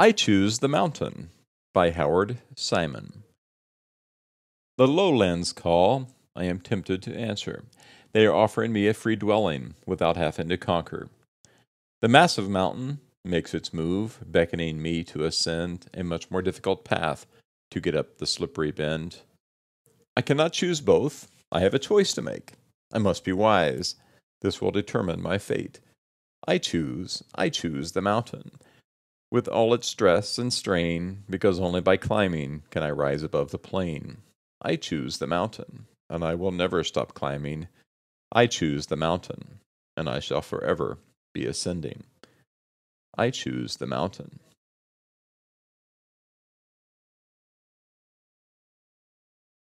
I Choose the Mountain by Howard Simon. The lowlands call, I am tempted to answer. They are offering me a free dwelling without having to conquer. The massive mountain makes its move, beckoning me to ascend a much more difficult path to get up the slippery bend. I cannot choose both. I have a choice to make. I must be wise. This will determine my fate. I choose, I choose the mountain with all its stress and strain, because only by climbing can I rise above the plain. I choose the mountain, and I will never stop climbing. I choose the mountain, and I shall forever be ascending. I choose the mountain.